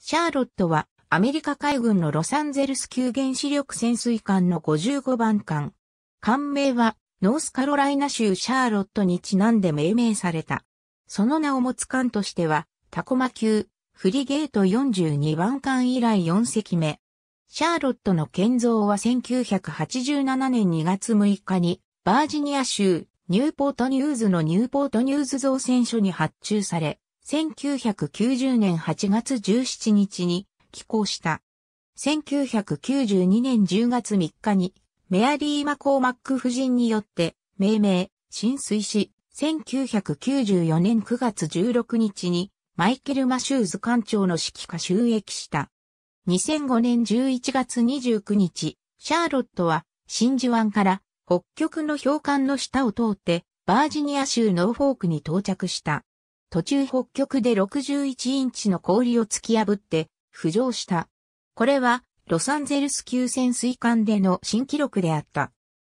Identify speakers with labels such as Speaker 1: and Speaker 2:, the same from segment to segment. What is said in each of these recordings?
Speaker 1: シャーロットはアメリカ海軍のロサンゼルス級原子力潜水艦の55番艦。艦名はノースカロライナ州シャーロットにちなんで命名された。その名を持つ艦としてはタコマ級フリゲート42番艦以来4隻目。シャーロットの建造は1987年2月6日にバージニア州ニューポートニューズのニューポートニューズ造船所に発注され、1990年8月17日に寄港した。1992年10月3日にメアリー・マコーマック夫人によって命名、浸水し、1994年9月16日にマイケル・マシューズ艦長の指揮下収益した。2005年11月29日、シャーロットは真珠湾から北極の氷管の下を通ってバージニア州ノーフォークに到着した。途中北極で61インチの氷を突き破って浮上した。これはロサンゼルス級潜水艦での新記録であった。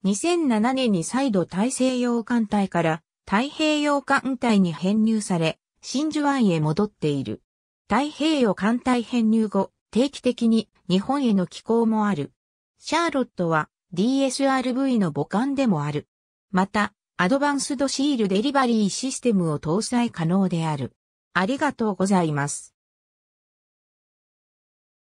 Speaker 1: 2007年に再度大西洋艦隊から太平洋艦隊に編入され、真珠湾へ戻っている。太平洋艦隊編入後、定期的に日本への寄港もある。シャーロットは DSRV の母艦でもある。また、アドバンスドシールデリバリーシステムを搭載可能である。ありがとうございます。